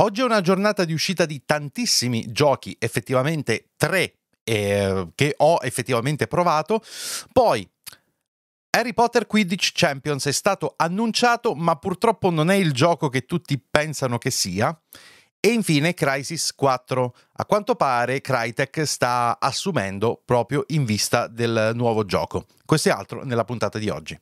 Oggi è una giornata di uscita di tantissimi giochi, effettivamente tre eh, che ho effettivamente provato. Poi Harry Potter Quidditch Champions è stato annunciato, ma purtroppo non è il gioco che tutti pensano che sia. E infine Crisis 4. A quanto pare Crytek sta assumendo proprio in vista del nuovo gioco. Questo e altro nella puntata di oggi.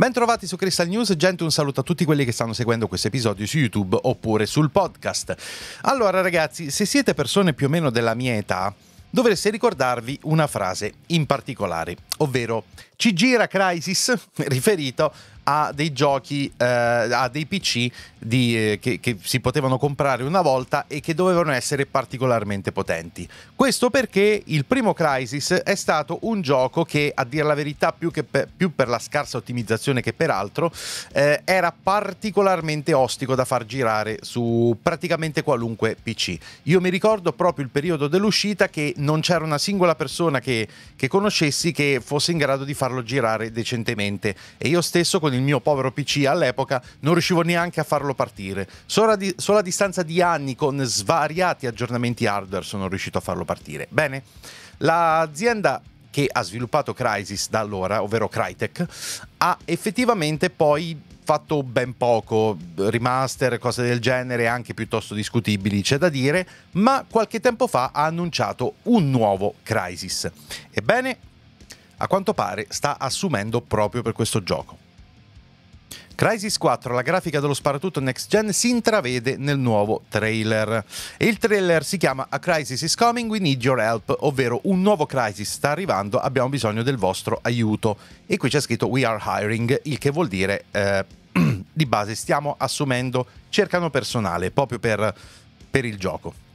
Bentrovati su Crystal News, gente un saluto a tutti quelli che stanno seguendo questo episodio su YouTube oppure sul podcast. Allora ragazzi, se siete persone più o meno della mia età, dovreste ricordarvi una frase in particolare, ovvero ci gira Crisis riferito a dei giochi, eh, a dei PC di, eh, che, che, si potevano comprare una volta e che dovevano essere particolarmente potenti. Questo perché il primo Crisis è stato un gioco che, a dire la verità, più, per, più per, la scarsa ottimizzazione che per altro, eh, era particolarmente ostico da far girare su praticamente qualunque PC. Io mi ricordo proprio il periodo dell'uscita che non c'era una singola persona che, che conoscessi che fosse in grado di far farlo girare decentemente e io stesso con il mio povero PC all'epoca non riuscivo neanche a farlo partire. Solo a, di- solo a distanza di anni con svariati aggiornamenti hardware sono riuscito a farlo partire. Bene, l'azienda che ha sviluppato Crysis da allora, ovvero Crytek, ha effettivamente poi fatto ben poco, remaster, cose del genere, anche piuttosto discutibili, c'è da dire, ma qualche tempo fa ha annunciato un nuovo Crysis. Ebbene, a quanto pare sta assumendo proprio per questo gioco. Crisis 4, la grafica dello sparatutto next gen, si intravede nel nuovo trailer. E il trailer si chiama A Crisis is Coming, We Need Your Help, ovvero un nuovo Crisis sta arrivando, abbiamo bisogno del vostro aiuto. E qui c'è scritto We are hiring, il che vuol dire eh, di base stiamo assumendo, cercano personale proprio per, per il gioco.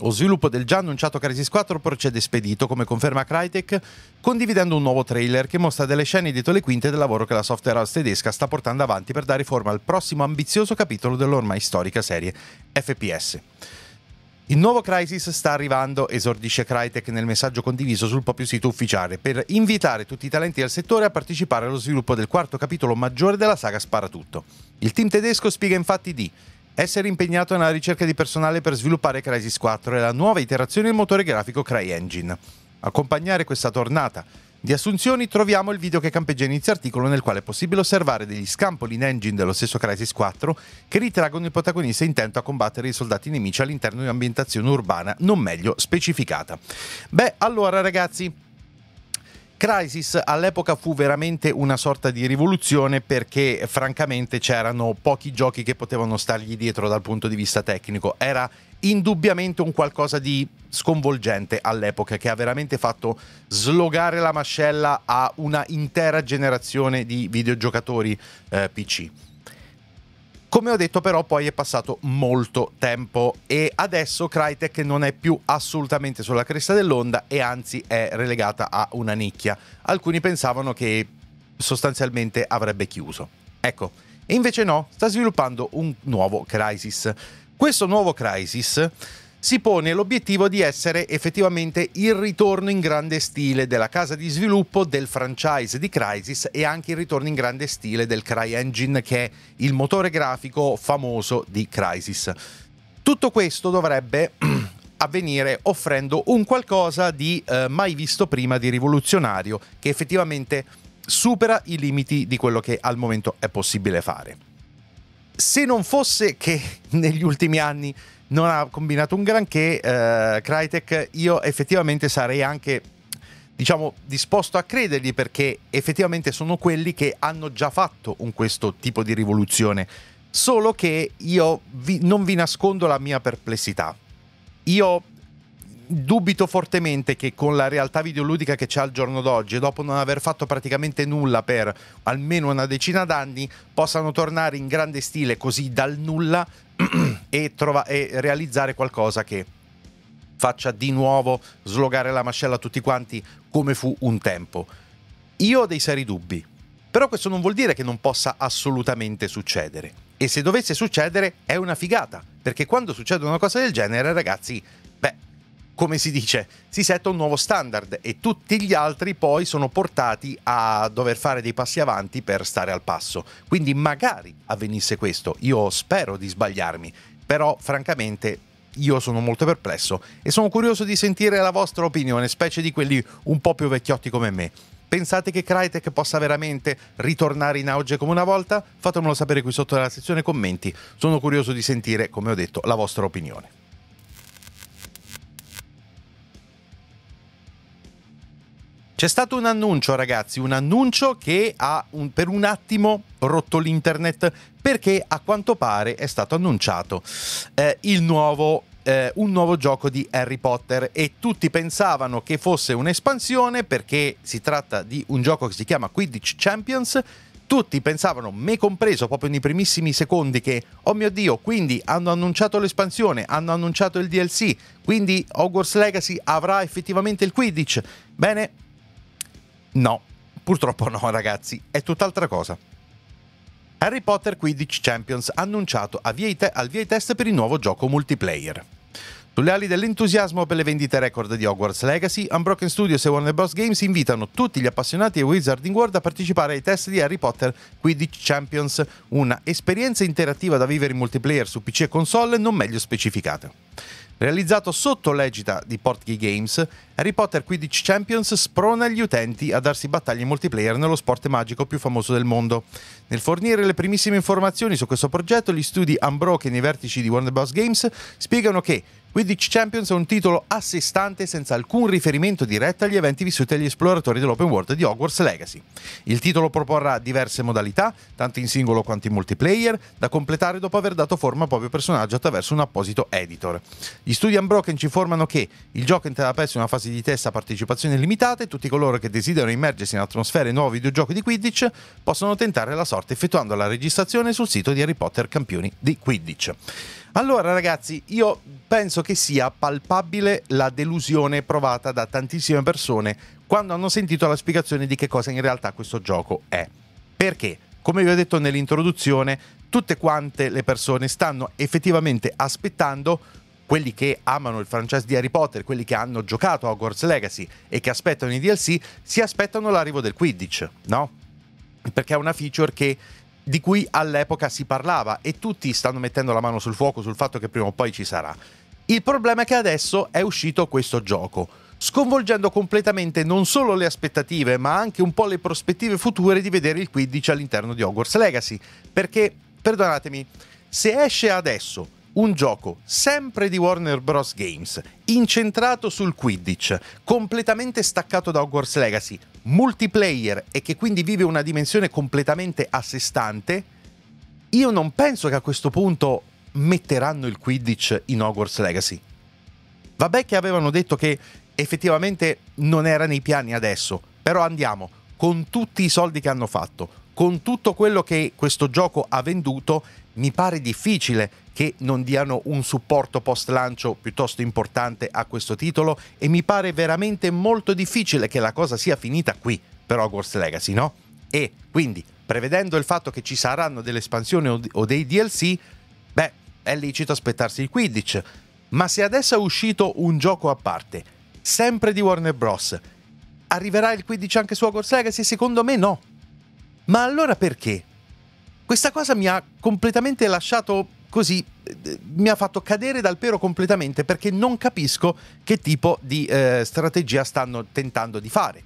Lo sviluppo del già annunciato Crisis 4 procede spedito, come conferma Crytek, condividendo un nuovo trailer che mostra delle scene dietro le quinte del lavoro che la software house tedesca sta portando avanti per dare forma al prossimo ambizioso capitolo dell'ormai storica serie FPS. Il nuovo Crisis sta arrivando, esordisce Crytek nel messaggio condiviso sul proprio sito ufficiale, per invitare tutti i talenti del settore a partecipare allo sviluppo del quarto capitolo maggiore della saga Sparatutto. Il team tedesco spiega infatti di essere impegnato nella ricerca di personale per sviluppare Crysis 4 e la nuova iterazione del motore grafico CryEngine. Accompagnare questa tornata di assunzioni troviamo il video che campeggia inizio articolo nel quale è possibile osservare degli scampoli in engine dello stesso Crysis 4 che ritraggono il protagonista intento a combattere i soldati nemici all'interno di un'ambientazione urbana non meglio specificata. Beh, allora ragazzi, Crisis all'epoca fu veramente una sorta di rivoluzione perché francamente c'erano pochi giochi che potevano stargli dietro dal punto di vista tecnico. Era indubbiamente un qualcosa di sconvolgente all'epoca che ha veramente fatto slogare la mascella a una intera generazione di videogiocatori eh, PC. Come ho detto però poi è passato molto tempo e adesso Crytek non è più assolutamente sulla cresta dell'onda e anzi è relegata a una nicchia. Alcuni pensavano che sostanzialmente avrebbe chiuso. Ecco, e invece no, sta sviluppando un nuovo Crisis. Questo nuovo Crisis si pone l'obiettivo di essere effettivamente il ritorno in grande stile della casa di sviluppo del franchise di Crysis e anche il ritorno in grande stile del CryEngine che è il motore grafico famoso di Crysis. Tutto questo dovrebbe avvenire offrendo un qualcosa di eh, mai visto prima di rivoluzionario che effettivamente supera i limiti di quello che al momento è possibile fare. Se non fosse che negli ultimi anni non ha combinato un granché. Eh, Crytek, io effettivamente sarei anche diciamo, disposto a credergli perché effettivamente sono quelli che hanno già fatto un questo tipo di rivoluzione. Solo che io vi, non vi nascondo la mia perplessità. Io dubito fortemente che con la realtà videoludica che c'è al giorno d'oggi, dopo non aver fatto praticamente nulla per almeno una decina d'anni, possano tornare in grande stile così dal nulla e, trova- e realizzare qualcosa che faccia di nuovo slogare la mascella a tutti quanti come fu un tempo. Io ho dei seri dubbi, però questo non vuol dire che non possa assolutamente succedere. E se dovesse succedere è una figata, perché quando succede una cosa del genere, ragazzi, beh, come si dice, si setta un nuovo standard e tutti gli altri poi sono portati a dover fare dei passi avanti per stare al passo. Quindi magari avvenisse questo, io spero di sbagliarmi, però francamente io sono molto perplesso e sono curioso di sentire la vostra opinione, specie di quelli un po' più vecchiotti come me. Pensate che Crytek possa veramente ritornare in auge come una volta? Fatemelo sapere qui sotto nella sezione commenti. Sono curioso di sentire, come ho detto, la vostra opinione. C'è stato un annuncio, ragazzi, un annuncio che ha un, per un attimo rotto l'internet perché a quanto pare è stato annunciato eh, nuovo, eh, un nuovo gioco di Harry Potter e tutti pensavano che fosse un'espansione perché si tratta di un gioco che si chiama Quidditch Champions tutti pensavano, me compreso, proprio nei primissimi secondi, che oh mio dio, quindi hanno annunciato l'espansione, hanno annunciato il DLC, quindi Hogwarts Legacy avrà effettivamente il Quidditch. Bene, No, purtroppo no ragazzi, è tutt'altra cosa. Harry Potter Quidditch Champions ha annunciato te- al VA test per il nuovo gioco multiplayer. Sulle ali dell'entusiasmo per le vendite record di Hogwarts Legacy, Unbroken Studios e Warner Bros. Games invitano tutti gli appassionati e Wizarding World a partecipare ai test di Harry Potter Quidditch Champions, una esperienza interattiva da vivere in multiplayer su PC e console non meglio specificata. Realizzato sotto l'egida di Portkey Games, Harry Potter Quidditch Champions sprona gli utenti a darsi battaglie multiplayer nello sport magico più famoso del mondo. Nel fornire le primissime informazioni su questo progetto, gli studi Unbroken e i vertici di Warner Bros. Games spiegano che Quidditch Champions è un titolo a sé stante senza alcun riferimento diretto agli eventi vissuti agli esploratori dell'open world di Hogwarts Legacy. Il titolo proporrà diverse modalità, tanto in singolo quanto in multiplayer, da completare dopo aver dato forma al proprio personaggio attraverso un apposito editor. Gli studi Unbroken ci informano che il gioco entrerà presso una fase di test a partecipazione limitata e tutti coloro che desiderano immergersi in atmosfere nuovi videogiochi di Quidditch possono tentare la sorte effettuando la registrazione sul sito di Harry Potter Campioni di Quidditch. Allora ragazzi, io penso che sia palpabile la delusione provata da tantissime persone quando hanno sentito la spiegazione di che cosa in realtà questo gioco è. Perché? Come vi ho detto nell'introduzione, tutte quante le persone stanno effettivamente aspettando quelli che amano il franchise di Harry Potter, quelli che hanno giocato a Hogwarts Legacy e che aspettano i DLC, si aspettano l'arrivo del Quidditch, no? Perché è una feature che di cui all'epoca si parlava e tutti stanno mettendo la mano sul fuoco sul fatto che prima o poi ci sarà. Il problema è che adesso è uscito questo gioco, sconvolgendo completamente non solo le aspettative, ma anche un po' le prospettive future di vedere il Quidditch all'interno di Hogwarts Legacy, perché, perdonatemi, se esce adesso un gioco sempre di Warner Bros. Games, incentrato sul Quidditch, completamente staccato da Hogwarts Legacy, multiplayer e che quindi vive una dimensione completamente a sé stante, io non penso che a questo punto metteranno il Quidditch in Hogwarts Legacy. Vabbè che avevano detto che effettivamente non era nei piani adesso, però andiamo, con tutti i soldi che hanno fatto, con tutto quello che questo gioco ha venduto mi pare difficile che non diano un supporto post lancio piuttosto importante a questo titolo e mi pare veramente molto difficile che la cosa sia finita qui per Hogwarts Legacy, no? E quindi, prevedendo il fatto che ci saranno delle espansioni o dei DLC, beh, è licito aspettarsi il Quidditch. Ma se adesso è uscito un gioco a parte, sempre di Warner Bros., arriverà il Quidditch anche su Hogwarts Legacy? Secondo me no. Ma allora perché? questa cosa mi ha completamente lasciato così mi ha fatto cadere dal pero completamente perché non capisco che tipo di eh, strategia stanno tentando di fare.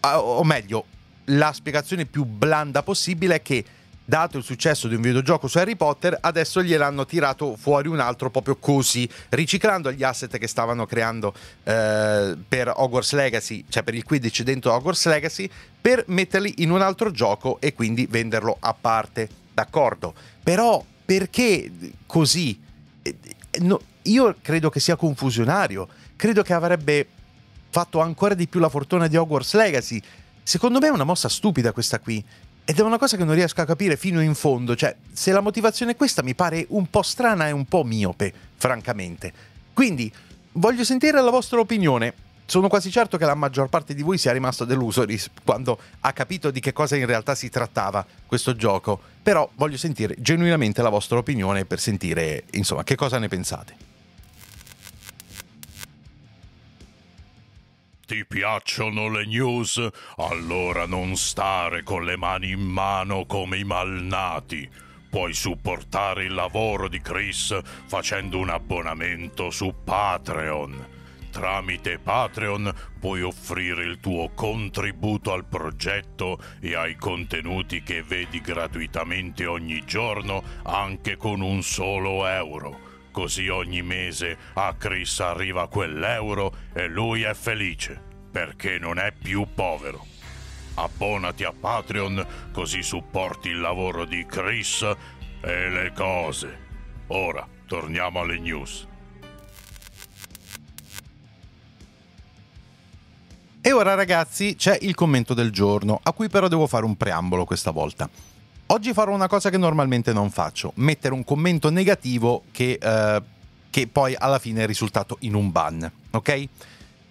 O meglio, la spiegazione più blanda possibile è che dato il successo di un videogioco su Harry Potter, adesso gliel'hanno tirato fuori un altro proprio così, riciclando gli asset che stavano creando eh, per Hogwarts Legacy, cioè per il 15 dentro Hogwarts Legacy, per metterli in un altro gioco e quindi venderlo a parte. D'accordo, però perché così? Eh, eh, no, io credo che sia confusionario, credo che avrebbe fatto ancora di più la fortuna di Hogwarts Legacy. Secondo me è una mossa stupida questa qui. Ed è una cosa che non riesco a capire fino in fondo, cioè se la motivazione è questa mi pare un po' strana e un po' miope, francamente. Quindi voglio sentire la vostra opinione. Sono quasi certo che la maggior parte di voi sia rimasto deluso quando ha capito di che cosa in realtà si trattava questo gioco, però voglio sentire genuinamente la vostra opinione per sentire, insomma, che cosa ne pensate. Ti piacciono le news? Allora non stare con le mani in mano come i malnati. Puoi supportare il lavoro di Chris facendo un abbonamento su Patreon. Tramite Patreon puoi offrire il tuo contributo al progetto e ai contenuti che vedi gratuitamente ogni giorno anche con un solo euro Così ogni mese a Chris arriva quell'euro e lui è felice, perché non è più povero. Abbonati a Patreon così supporti il lavoro di Chris e le cose. Ora torniamo alle news. E ora ragazzi c'è il commento del giorno, a cui però devo fare un preambolo questa volta. Oggi farò una cosa che normalmente non faccio, mettere un commento negativo che, eh, che poi alla fine è risultato in un ban, ok?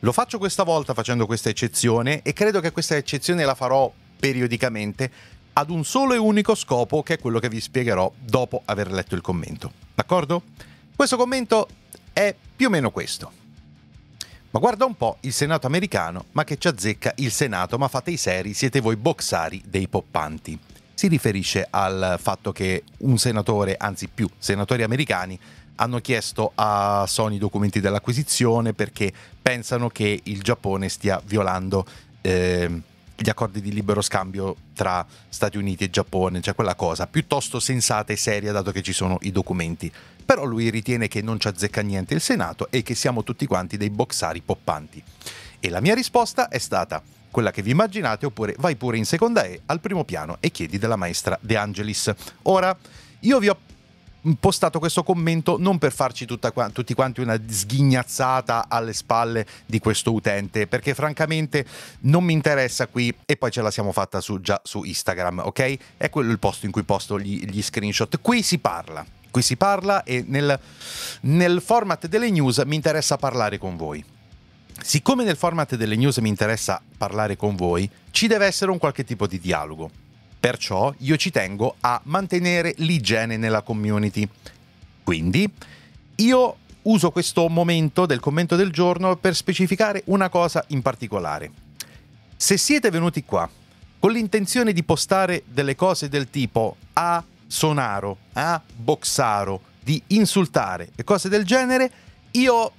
Lo faccio questa volta facendo questa eccezione e credo che questa eccezione la farò periodicamente ad un solo e unico scopo che è quello che vi spiegherò dopo aver letto il commento. D'accordo? Questo commento è più o meno questo. Ma guarda un po' il Senato americano, ma che ci azzecca il Senato, ma fate i seri, siete voi boxari dei poppanti si riferisce al fatto che un senatore, anzi più senatori americani, hanno chiesto a Sony i documenti dell'acquisizione perché pensano che il Giappone stia violando eh, gli accordi di libero scambio tra Stati Uniti e Giappone, cioè quella cosa piuttosto sensata e seria dato che ci sono i documenti. Però lui ritiene che non ci azzecca niente il Senato e che siamo tutti quanti dei boxari poppanti. E la mia risposta è stata quella che vi immaginate, oppure vai pure in seconda E al primo piano e chiedi della maestra De Angelis. Ora, io vi ho postato questo commento non per farci tutta, tutti quanti una sghignazzata alle spalle di questo utente, perché francamente non mi interessa qui e poi ce la siamo fatta su, già su Instagram, ok? È quello il posto in cui posto gli, gli screenshot. Qui si parla, qui si parla e nel, nel format delle news mi interessa parlare con voi. Siccome nel format delle news mi interessa parlare con voi, ci deve essere un qualche tipo di dialogo. Perciò io ci tengo a mantenere l'igiene nella community. Quindi io uso questo momento del commento del giorno per specificare una cosa in particolare. Se siete venuti qua con l'intenzione di postare delle cose del tipo a Sonaro, a Boxaro, di insultare e cose del genere, io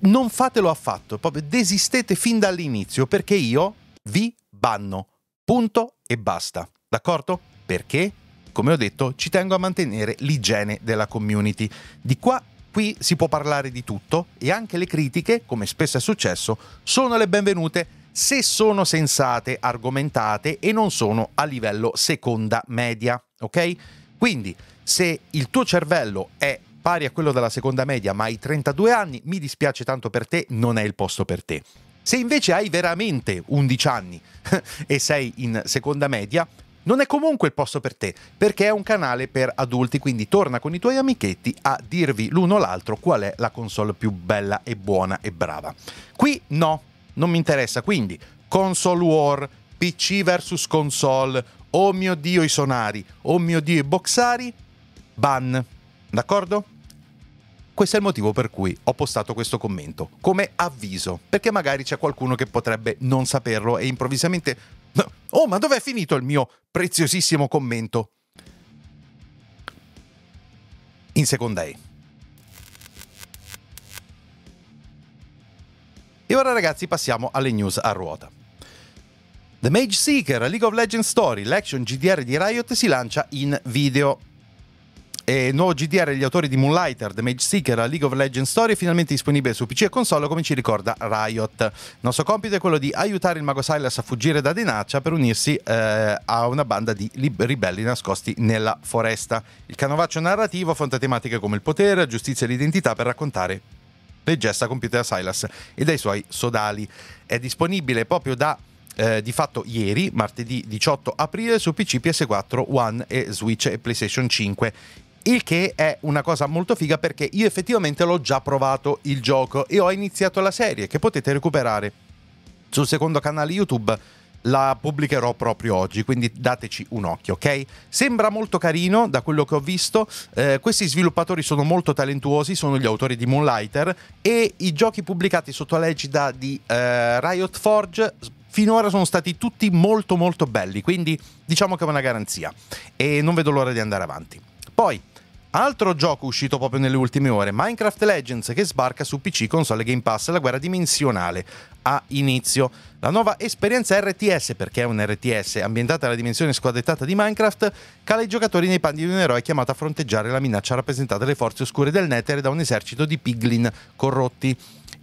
non fatelo affatto, proprio desistete fin dall'inizio perché io vi banno. Punto e basta. D'accordo? Perché, come ho detto, ci tengo a mantenere l'igiene della community. Di qua qui si può parlare di tutto e anche le critiche, come spesso è successo, sono le benvenute se sono sensate, argomentate e non sono a livello seconda media, ok? Quindi, se il tuo cervello è pari a quello della seconda media, ma hai 32 anni, mi dispiace tanto per te, non è il posto per te. Se invece hai veramente 11 anni e sei in seconda media, non è comunque il posto per te, perché è un canale per adulti, quindi torna con i tuoi amichetti a dirvi l'uno l'altro qual è la console più bella e buona e brava. Qui no, non mi interessa, quindi console war, PC vs console, oh mio dio i sonari, oh mio dio i boxari, ban. D'accordo? Questo è il motivo per cui ho postato questo commento, come avviso, perché magari c'è qualcuno che potrebbe non saperlo e improvvisamente... Oh, ma dov'è finito il mio preziosissimo commento? In seconda E. E ora ragazzi passiamo alle news a ruota. The Mage Seeker, League of Legends Story, l'action GDR di Riot si lancia in video. E il nuovo GDR degli autori di Moonlighter, The Mage Seeker, League of Legends Story finalmente disponibile su PC e console come ci ricorda Riot. Il nostro compito è quello di aiutare il mago Silas a fuggire da Denaccia per unirsi eh, a una banda di ribelli nascosti nella foresta. Il canovaccio narrativo affronta tematiche come il potere, la giustizia e l'identità per raccontare le gesta compiute da Silas e dai suoi sodali. È disponibile proprio da eh, di fatto ieri, martedì 18 aprile, su PC, PS4, One e Switch e PlayStation 5 il che è una cosa molto figa perché io effettivamente l'ho già provato il gioco e ho iniziato la serie che potete recuperare sul secondo canale YouTube la pubblicherò proprio oggi, quindi dateci un occhio, ok? Sembra molto carino da quello che ho visto, eh, questi sviluppatori sono molto talentuosi, sono gli autori di Moonlighter e i giochi pubblicati sotto l'egida di eh, Riot Forge finora sono stati tutti molto molto belli, quindi diciamo che è una garanzia e non vedo l'ora di andare avanti. Poi Altro gioco uscito proprio nelle ultime ore, Minecraft Legends che sbarca su PC, console e Game Pass, la guerra dimensionale ha inizio. La nuova esperienza RTS, perché è un RTS ambientata alla dimensione squadrettata di Minecraft, cala i giocatori nei panni di un eroe chiamato a fronteggiare la minaccia rappresentata dalle forze oscure del Nether e da un esercito di piglin corrotti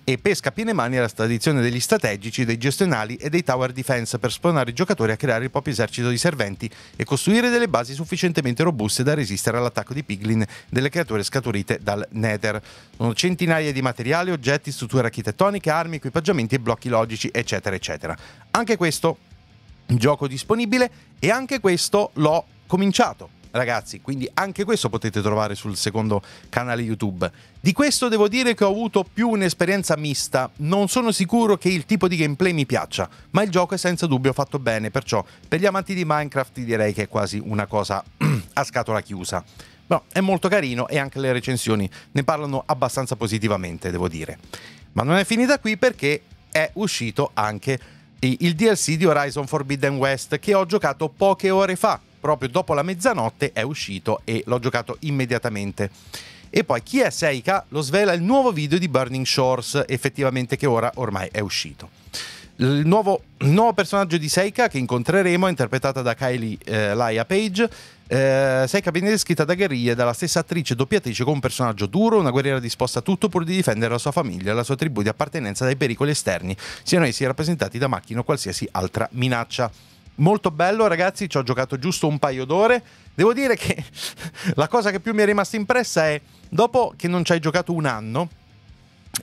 e pesca a piene mani alla tradizione degli strategici, dei gestionali e dei tower defense per spronare i giocatori a creare il proprio esercito di serventi e costruire delle basi sufficientemente robuste da resistere all'attacco di piglin delle creature scaturite dal Nether. Sono centinaia di materiali, oggetti, strutture architettoniche, armi, equipaggiamenti e blocchi logici, eccetera, eccetera. Anche questo gioco disponibile e anche questo l'ho cominciato ragazzi, quindi anche questo potete trovare sul secondo canale YouTube. Di questo devo dire che ho avuto più un'esperienza mista, non sono sicuro che il tipo di gameplay mi piaccia, ma il gioco è senza dubbio fatto bene, perciò per gli amanti di Minecraft direi che è quasi una cosa a scatola chiusa. Però è molto carino e anche le recensioni ne parlano abbastanza positivamente, devo dire. Ma non è finita qui perché è uscito anche il DLC di Horizon Forbidden West che ho giocato poche ore fa proprio dopo la mezzanotte è uscito e l'ho giocato immediatamente. E poi chi è Seika lo svela il nuovo video di Burning Shores, effettivamente che ora ormai è uscito. Il nuovo, il nuovo personaggio di Seika che incontreremo è interpretata da Kylie eh, Laia Page. Eh, Seika viene descritta da Guerriglia dalla stessa attrice doppiatrice con un personaggio duro, una guerriera disposta a tutto pur di difendere la sua famiglia e la sua tribù di appartenenza dai pericoli esterni, siano essi rappresentati da macchina o qualsiasi altra minaccia molto bello ragazzi, ci ho giocato giusto un paio d'ore. Devo dire che la cosa che più mi è rimasta impressa è, dopo che non ci hai giocato un anno,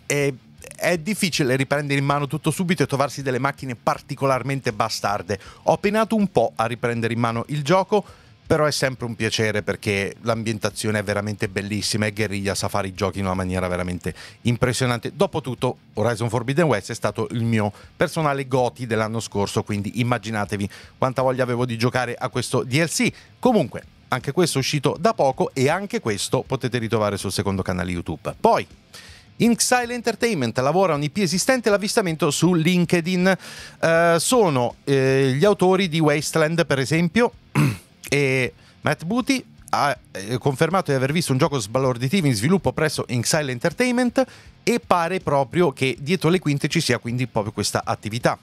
è, è difficile riprendere in mano tutto subito e trovarsi delle macchine particolarmente bastarde. Ho penato un po' a riprendere in mano il gioco però è sempre un piacere perché l'ambientazione è veramente bellissima e Guerriglia sa fare i giochi in una maniera veramente impressionante. Dopotutto Horizon Forbidden West è stato il mio personale goti dell'anno scorso, quindi immaginatevi quanta voglia avevo di giocare a questo DLC. Comunque, anche questo è uscito da poco e anche questo potete ritrovare sul secondo canale YouTube. Poi... Inxile Entertainment lavora un IP esistente l'avvistamento su LinkedIn. Eh, sono eh, gli autori di Wasteland, per esempio. E Matt Booty ha eh, confermato di aver visto un gioco sbalorditivo in sviluppo presso Inxile Entertainment e pare proprio che dietro le quinte ci sia quindi proprio questa attività.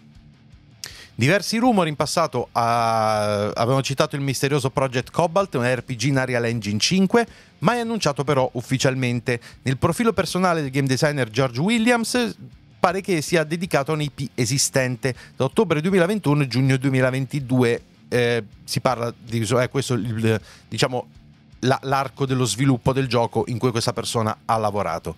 Diversi rumori in passato a... avevano citato il misterioso Project Cobalt, un RPG in Arial Engine 5, mai annunciato però ufficialmente. Nel profilo personale del game designer George Williams pare che sia dedicato a un IP esistente da ottobre 2021 e giugno 2022 eh, si parla di eh, questo il, eh, diciamo la, l'arco dello sviluppo del gioco in cui questa persona ha lavorato.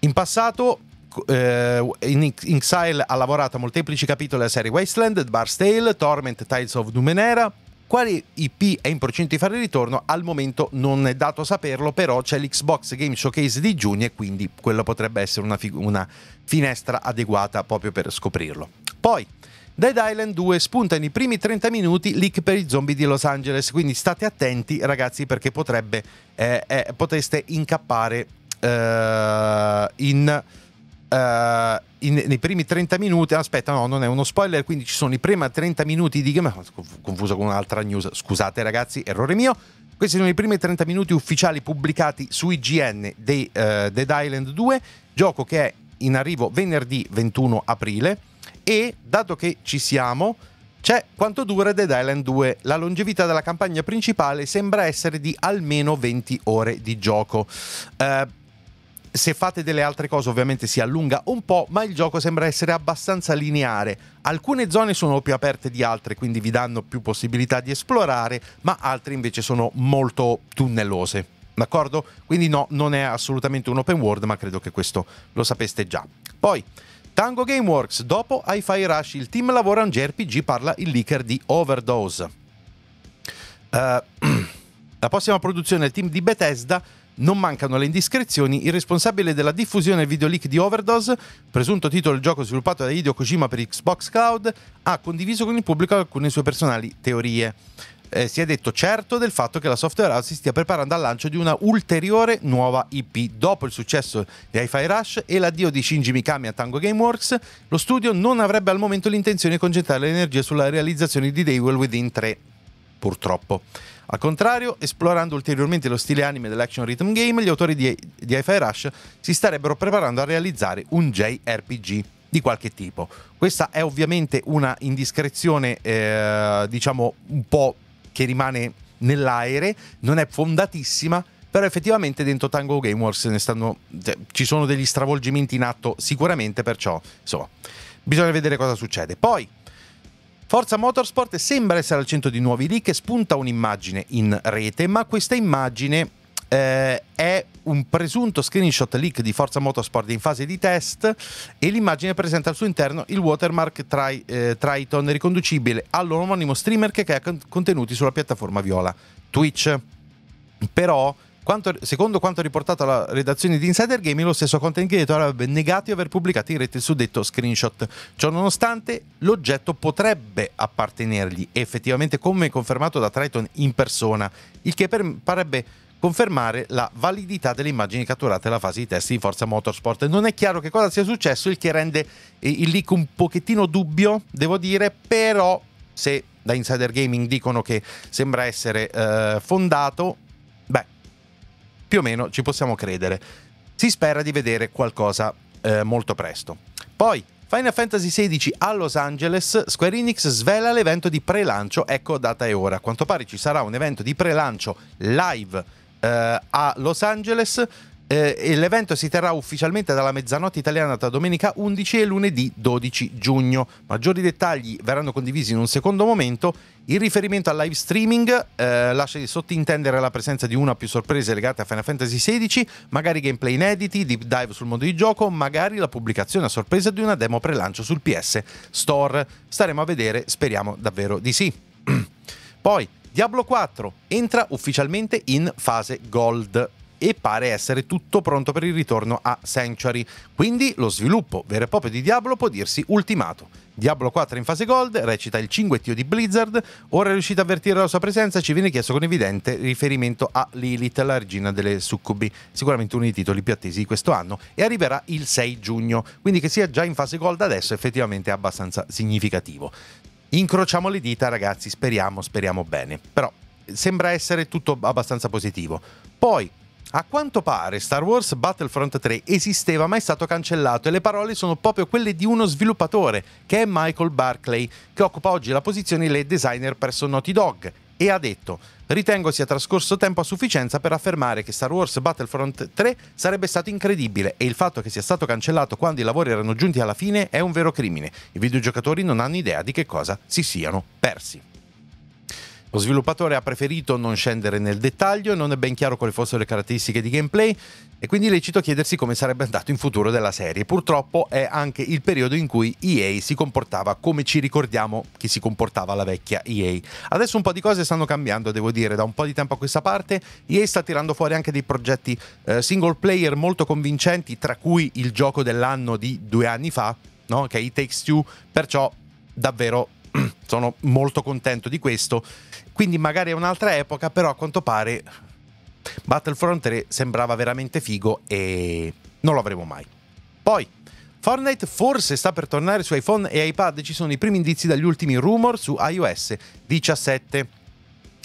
In passato eh, in Exile ha lavorato a molteplici capitoli della serie Wasteland, Bar's Tale, Torment, Tides of Numenera. Quali IP è in procinto di fare ritorno? Al momento non è dato saperlo, però c'è l'Xbox Game Showcase di giugno e quindi quella potrebbe essere una, fig- una finestra adeguata proprio per scoprirlo. Poi, Dead Island 2 spunta nei primi 30 minuti leak per i zombie di Los Angeles, quindi state attenti ragazzi perché potrebbe, eh, eh, potreste incappare eh, in, eh, in, nei primi 30 minuti. Aspetta, no, non è uno spoiler, quindi ci sono i primi 30 minuti di game. Confuso con un'altra news, scusate ragazzi, errore mio. Questi sono i primi 30 minuti ufficiali pubblicati su IGN di eh, Dead Island 2, gioco che è in arrivo venerdì 21 aprile e, dato che ci siamo, c'è quanto dura Dead Island 2. La longevità della campagna principale sembra essere di almeno 20 ore di gioco. Eh, se fate delle altre cose ovviamente si allunga un po', ma il gioco sembra essere abbastanza lineare. Alcune zone sono più aperte di altre, quindi vi danno più possibilità di esplorare, ma altre invece sono molto tunnellose. D'accordo? Quindi no, non è assolutamente un open world, ma credo che questo lo sapeste già. Poi Tango Gameworks, dopo Hi-Fi Rush, il team lavora a un JRPG, parla il leaker di Overdose. Uh, la prossima produzione è il team di Bethesda non mancano le indiscrezioni, il responsabile della diffusione del videoleak di Overdose, presunto titolo del gioco sviluppato da Hideo Kojima per Xbox Cloud, ha condiviso con il pubblico alcune sue personali teorie eh, si è detto certo del fatto che la Software House si stia preparando al lancio di una ulteriore nuova IP. Dopo il successo di Hi-Fi Rush e l'addio di Shinji Mikami a Tango Gameworks, lo studio non avrebbe al momento l'intenzione di concentrare le energie sulla realizzazione di Devil Within 3, purtroppo. Al contrario, esplorando ulteriormente lo stile anime dell'action rhythm game, gli autori di, di Hi-Fi Rush si starebbero preparando a realizzare un JRPG di qualche tipo. Questa è ovviamente una indiscrezione, eh, diciamo, un po' che rimane nell'aereo, non è fondatissima, però effettivamente dentro Tango Gameworks ne stanno, cioè, ci sono degli stravolgimenti in atto sicuramente, perciò insomma, bisogna vedere cosa succede. Poi Forza Motorsport sembra essere al centro di nuovi leak e spunta un'immagine in rete, ma questa immagine eh, è un presunto screenshot leak di Forza Motorsport in fase di test e l'immagine presenta al suo interno il watermark tri, eh, Triton riconducibile all'omonimo streamer che crea contenuti sulla piattaforma viola Twitch. Però quanto, secondo quanto riportato alla redazione di Insider Gaming, lo stesso content creator avrebbe negato di aver pubblicato in rete il suddetto screenshot. Ciononostante, l'oggetto potrebbe appartenergli, effettivamente come confermato da Triton in persona, il che per, parebbe confermare la validità delle immagini catturate alla fase di test di Forza Motorsport. Non è chiaro che cosa sia successo, il che rende eh, il leak un pochettino dubbio, devo dire, però se da Insider Gaming dicono che sembra essere eh, fondato, beh, più o meno ci possiamo credere. Si spera di vedere qualcosa eh, molto presto. Poi, Final Fantasy XVI a Los Angeles, Square Enix svela l'evento di prelancio, ecco data e ora. A quanto pare ci sarà un evento di prelancio live eh, a Los Angeles. Eh, l'evento si terrà ufficialmente dalla mezzanotte italiana tra domenica 11 e lunedì 12 giugno. Maggiori dettagli verranno condivisi in un secondo momento. In riferimento al live streaming, eh, lascia sottintendere la presenza di una o più sorprese legate a Final Fantasy XVI, magari gameplay inediti, deep dive sul mondo di gioco, magari la pubblicazione a sorpresa di una demo pre-lancio sul PS Store. Staremo a vedere, speriamo davvero di sì. Poi, Diablo 4 entra ufficialmente in fase gold e pare essere tutto pronto per il ritorno a Sanctuary, quindi lo sviluppo vero e proprio di Diablo può dirsi ultimato. Diablo 4 in fase gold, recita il cinguettio di Blizzard, ora è riuscito a avvertire la sua presenza e ci viene chiesto con evidente riferimento a Lilith, la regina delle succubi, sicuramente uno dei titoli più attesi di questo anno, e arriverà il 6 giugno, quindi che sia già in fase gold adesso effettivamente è abbastanza significativo. Incrociamo le dita, ragazzi, speriamo, speriamo bene. Però eh, sembra essere tutto abbastanza positivo. Poi, a quanto pare Star Wars Battlefront 3 esisteva ma è stato cancellato e le parole sono proprio quelle di uno sviluppatore, che è Michael Barclay, che occupa oggi la posizione di lead designer presso Naughty Dog, e ha detto Ritengo sia trascorso tempo a sufficienza per affermare che Star Wars Battlefront 3 sarebbe stato incredibile e il fatto che sia stato cancellato quando i lavori erano giunti alla fine è un vero crimine. I videogiocatori non hanno idea di che cosa si siano persi. Lo sviluppatore ha preferito non scendere nel dettaglio, non è ben chiaro quali fossero le caratteristiche di gameplay e quindi lecito chiedersi come sarebbe andato in futuro della serie. Purtroppo è anche il periodo in cui EA si comportava come ci ricordiamo che si comportava la vecchia EA. Adesso un po' di cose stanno cambiando, devo dire, da un po' di tempo a questa parte EA sta tirando fuori anche dei progetti eh, single player molto convincenti, tra cui il gioco dell'anno di due anni fa, no? che è It Takes Two, perciò davvero sono molto contento di questo. Quindi magari è un'altra epoca, però a quanto pare Battlefront 3 sembrava veramente figo e non lo avremo mai. Poi, Fortnite forse sta per tornare su iPhone e iPad, ci sono i primi indizi dagli ultimi rumor su iOS 17.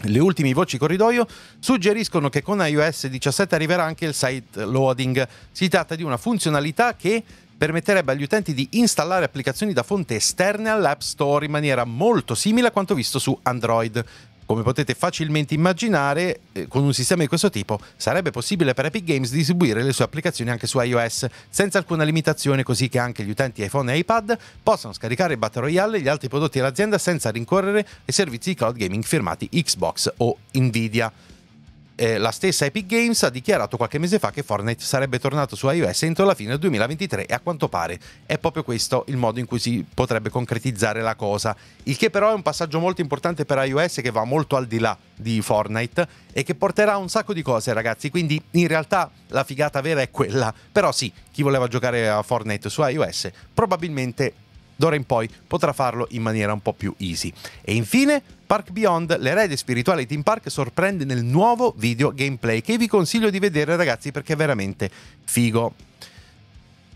Le ultime voci corridoio suggeriscono che con iOS 17 arriverà anche il site loading. Si tratta di una funzionalità che permetterebbe agli utenti di installare applicazioni da fonte esterne all'App Store in maniera molto simile a quanto visto su Android. Come potete facilmente immaginare, eh, con un sistema di questo tipo sarebbe possibile per Epic Games distribuire le sue applicazioni anche su iOS, senza alcuna limitazione, così che anche gli utenti iPhone e iPad possano scaricare Battle Royale e gli altri prodotti dell'azienda senza rincorrere ai servizi di cloud gaming firmati Xbox o Nvidia eh, la stessa Epic Games ha dichiarato qualche mese fa che Fortnite sarebbe tornato su iOS entro la fine del 2023 e a quanto pare è proprio questo il modo in cui si potrebbe concretizzare la cosa, il che però è un passaggio molto importante per iOS che va molto al di là di Fortnite e che porterà un sacco di cose ragazzi, quindi in realtà la figata vera è quella, però sì, chi voleva giocare a Fortnite su iOS probabilmente d'ora in poi potrà farlo in maniera un po' più easy. E infine Park Beyond, l'erede spirituale di Team Park, sorprende nel nuovo video gameplay che vi consiglio di vedere ragazzi perché è veramente figo.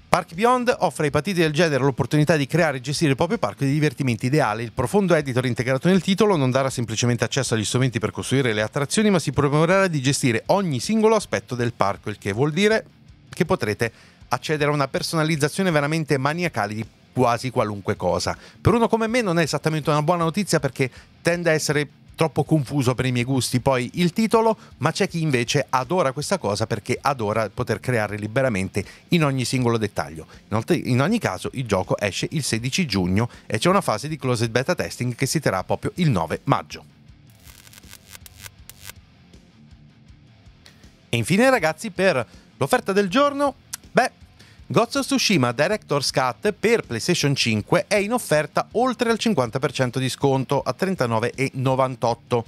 Park Beyond offre ai patiti del genere l'opportunità di creare e gestire il proprio parco di divertimenti ideale. Il profondo editor integrato nel titolo non darà semplicemente accesso agli strumenti per costruire le attrazioni, ma si promuoverà di gestire ogni singolo aspetto del parco, il che vuol dire che potrete accedere a una personalizzazione veramente maniacale di quasi qualunque cosa. Per uno come me non è esattamente una buona notizia perché tende a essere troppo confuso per i miei gusti poi il titolo, ma c'è chi invece adora questa cosa perché adora poter creare liberamente in ogni singolo dettaglio. Inoltre, in ogni caso, il gioco esce il 16 giugno e c'è una fase di closed beta testing che si terrà proprio il 9 maggio. E infine ragazzi, per l'offerta del giorno, beh, Ghost of Tsushima Director's Cut per PlayStation 5 è in offerta oltre al 50% di sconto a 39,98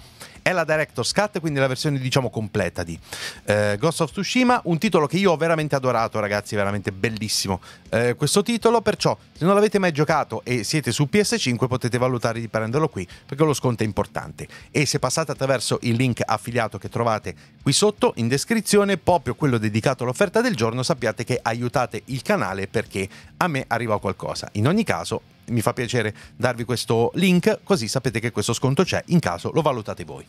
è la Director's Cut, quindi la versione diciamo completa di eh, Ghost of Tsushima, un titolo che io ho veramente adorato ragazzi, veramente bellissimo eh, questo titolo, perciò se non l'avete mai giocato e siete su PS5 potete valutare di prenderlo qui perché lo sconto è importante e se passate attraverso il link affiliato che trovate qui sotto in descrizione, proprio quello dedicato all'offerta del giorno, sappiate che aiutate il canale perché a me arriva qualcosa. In ogni caso mi fa piacere darvi questo link, così sapete che questo sconto c'è in caso lo valutate voi.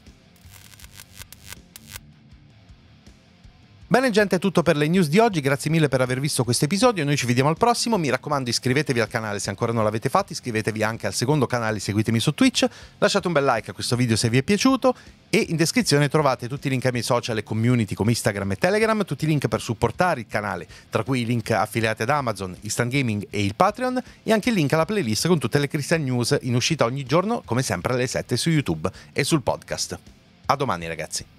Bene gente è tutto per le news di oggi, grazie mille per aver visto questo episodio, noi ci vediamo al prossimo, mi raccomando iscrivetevi al canale se ancora non l'avete fatto, iscrivetevi anche al secondo canale, seguitemi su Twitch, lasciate un bel like a questo video se vi è piaciuto e in descrizione trovate tutti i link ai miei social e community come Instagram e Telegram, tutti i link per supportare il canale, tra cui i link affiliati ad Amazon, Instant Gaming e il Patreon e anche il link alla playlist con tutte le Christian News in uscita ogni giorno come sempre alle 7 su YouTube e sul podcast. A domani ragazzi.